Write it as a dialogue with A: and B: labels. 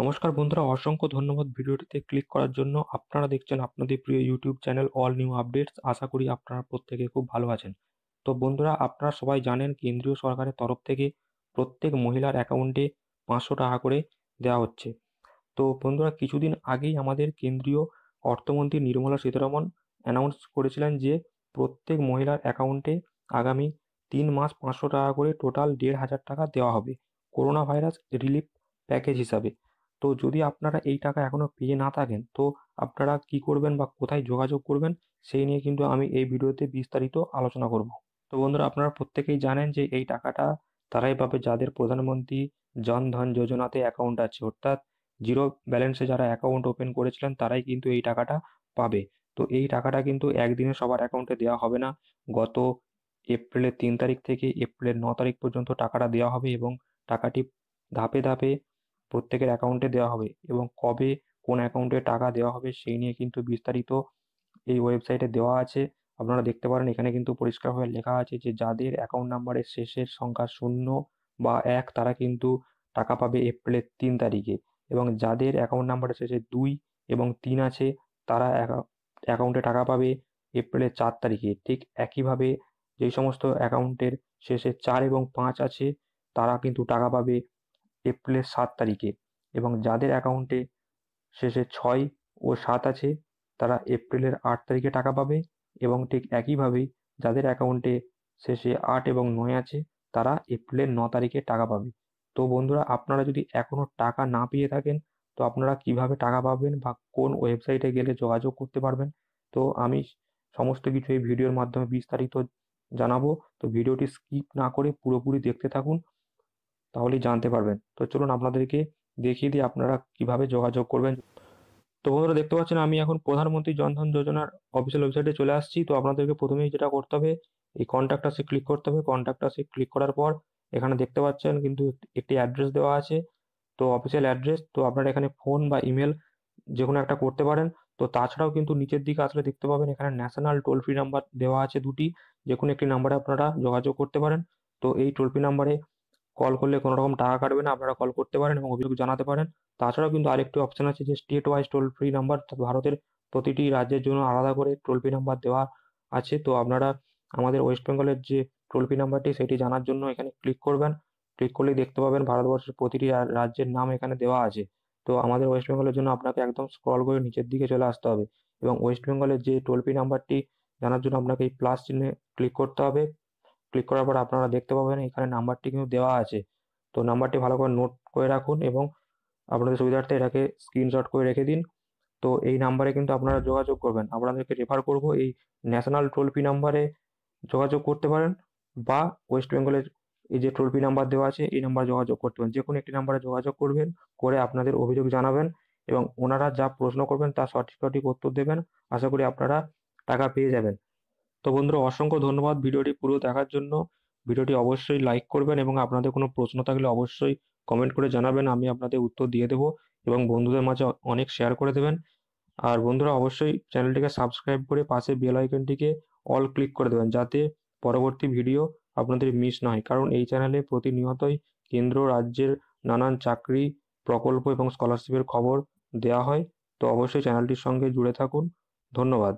A: নমস্কার বন্ধুরা অসংখ্য ধন্যবাদ ভিডিওটিতে ক্লিক করার জন্য আপনারা দেখছেন আপনাদের প্রিয় YouTube channel All New Updates আশা করি আপনারা প্রত্যেকে খুব ভালো আছেন তো বন্ধুরা আপনারা সবাই জানেন কেন্দ্রীয় সরকারের তরফ থেকে প্রত্যেক মহিলার অ্যাকাউন্টে পাঁচশো টাকা করে দেওয়া হচ্ছে তো বন্ধুরা কিছুদিন আগেই আমাদের কেন্দ্রীয় অর্থমন্ত্রী নির্মলা সীতারমন অ্যানাউন্স করেছিলেন যে প্রত্যেক মহিলার অ্যাকাউন্টে আগামী তিন মাস পাঁচশো টাকা করে টোটাল দেড় হাজার টাকা দেওয়া হবে করোনা ভাইরাস রিলিফ প্যাকেজ হিসাবে তো যদি আপনারা এই টাকা এখনও পেয়ে না থাকেন তো আপনারা কি করবেন বা কোথায় যোগাযোগ করবেন সেই নিয়ে কিন্তু আমি এই ভিডিওতে বিস্তারিত আলোচনা করব তো বন্ধুরা আপনারা প্রত্যেকেই জানেন যে এই টাকাটা তারাই পাবে যাদের প্রধানমন্ত্রী জনধন যোজনাতে অ্যাকাউন্ট আছে অর্থাৎ জিরো ব্যালেন্সে যারা অ্যাকাউন্ট ওপেন করেছিলেন তারাই কিন্তু এই টাকাটা পাবে তো এই টাকাটা কিন্তু একদিনে সবার অ্যাকাউন্টে দেওয়া হবে না গত এপ্রিলের তিন তারিখ থেকে এপ্রিলের ন তারিখ পর্যন্ত টাকাটা দেওয়া হবে এবং টাকাটি ধাপে ধাপে প্রত্যেকের অ্যাকাউন্টে দেওয়া হবে এবং কবে কোন অ্যাকাউন্টে টাকা দেওয়া হবে সেই নিয়ে কিন্তু বিস্তারিত এই ওয়েবসাইটে দেওয়া আছে আপনারা দেখতে পারেন এখানে কিন্তু পরিষ্কারভাবে লেখা আছে যে যাদের অ্যাকাউন্ট নাম্বারের শেষের সংখ্যা শূন্য বা এক তারা কিন্তু টাকা পাবে এপ্রিলের তিন তারিখে এবং যাদের অ্যাকাউন্ট নাম্বারের শেষে দুই এবং তিন আছে তারা অ্যাকাউন্টে টাকা পাবে এপ্রিলের চার তারিখে ঠিক একইভাবে যেই সমস্ত অ্যাকাউন্টের শেষে চার এবং পাঁচ আছে তারা কিন্তু টাকা পাবে এপ্রিলের সাত তারিখে এবং যাদের অ্যাকাউন্টে শেষে ছয় ও সাত আছে তারা এপ্রিলের আট তারিখে টাকা পাবে এবং ঠিক একইভাবে যাদের অ্যাকাউন্টে শেষে আট এবং নয় আছে তারা এপ্রিলের ন তারিখে টাকা পাবে তো বন্ধুরা আপনারা যদি এখনও টাকা না পেয়ে থাকেন তো আপনারা কিভাবে টাকা পাবেন বা কোন ওয়েবসাইটে গেলে যোগাযোগ করতে পারবেন তো আমি সমস্ত কিছু এই ভিডিওর মাধ্যমে বিস্তারিত জানাবো তো ভিডিওটি স্কিপ না করে পুরোপুরি দেখতে থাকুন তাহলেই জানতে পারবেন তো চলুন আপনাদেরকে দেখিয়ে দিই আপনারা কিভাবে যোগাযোগ করবেন তো বন্ধুরা দেখতে পাচ্ছেন আমি এখন প্রধানমন্ত্রী জনধন যোজনার অফিসিয়াল ওয়েবসাইটে চলে আসছি তো আপনাদেরকে প্রথমেই যেটা করতে হবে এই কন্ট্যাক্ট আসে ক্লিক করতে হবে কন্ট্যাক্ট আসে ক্লিক করার পর এখানে দেখতে পাচ্ছেন কিন্তু একটি অ্যাড্রেস দেওয়া আছে তো অফিসিয়াল অ্যাড্রেস তো আপনারা এখানে ফোন বা ইমেল যে কোনো একটা করতে পারেন তো তাছাড়াও কিন্তু নিচের দিকে আসলে দেখতে পাবেন এখানে ন্যাশনাল টোল ফ্রি নাম্বার দেওয়া আছে দুটি যে কোনো একটি নাম্বারে আপনারা যোগাযোগ করতে পারেন তো এই টোল ফ্রি নাম্বারে কল করলে কোনো রকম টাকা কাটবে না আপনারা কল করতে পারেন এবং অভিযোগ জানাতে পারেন তাছাড়াও কিন্তু আরেকটি অপশন আছে যে state wise toll free number ভারতের প্রতিটি রাজ্যের জন্য আলাদা করে টোল ফ্রি নাম্বার দেওয়া আছে তো আপনারা আমাদের ওয়েস্ট বেঙ্গলের যে টোল ফ্রি নাম্বারটি সেটি জানার জন্য এখানে ক্লিক করবেন ক্লিক করলেই দেখতে পাবেন ভারতবর্ষের প্রতিটি রাজ্যের নাম এখানে দেওয়া আছে তো আমাদের ওয়েস্ট বেঙ্গলের জন্য আপনাকে একদম স্ক্রল করে নিচের দিকে চলে আসতে হবে এবং ওয়েস্ট বেঙ্গলের যে টোল ফ্রি নাম্বারটি জানার জন্য আপনাকে এই প্লাস চিহ্নে ক্লিক করতে হবে ক্লিক করার পর আপনারা দেখতে পাবেন এখানে নাম্বারটি কিন্তু দেওয়া আছে তো নাম্বারটি ভালো করে নোট করে রাখুন এবং আপনাদের সুবিধার্থে এটাকে স্ক্রিনশট করে রেখে দিন তো এই নাম্বারে কিন্তু আপনারা যোগাযোগ করবেন আপনাদেরকে রেফার করব এই ন্যাশনাল টোল ফ্রি নাম্বারে যোগাযোগ করতে পারেন বা ওয়েস্ট বেঙ্গলের এই যে টোল ফ্রি নাম্বার দেওয়া আছে এই নাম্বারে যোগাযোগ করতে পারেন যে কোনো একটি নাম্বারে যোগাযোগ করবেন করে আপনাদের অভিযোগ জানাবেন এবং ওনারা যা প্রশ্ন করবেন তা সঠিক সঠিক উত্তর দেবেন আশা করি আপনারা টাকা পেয়ে যাবেন তো বন্ধুরা অসংখ্য ধন্যবাদ ভিডিওটি পুরো দেখার জন্য ভিডিওটি অবশ্যই লাইক করবেন এবং আপনাদের কোনো প্রশ্ন থাকলে অবশ্যই কমেন্ট করে জানাবেন আমি আপনাদের উত্তর দিয়ে দেবো এবং বন্ধুদের মাঝে অনেক শেয়ার করে দেবেন আর বন্ধুরা অবশ্যই চ্যানেলটিকে সাবস্ক্রাইব করে পাশে বেল আইকনটিকে অল ক্লিক করে দেবেন যাতে পরবর্তী ভিডিও আপনাদের মিস না হয় কারণ এই চ্যানেলে প্রতিনিয়তই কেন্দ্র রাজ্যের নানান চাকরি প্রকল্প এবং স্কলারশিপের খবর দেয়া হয় তো অবশ্যই চ্যানেলটির সঙ্গে জুড়ে থাকুন ধন্যবাদ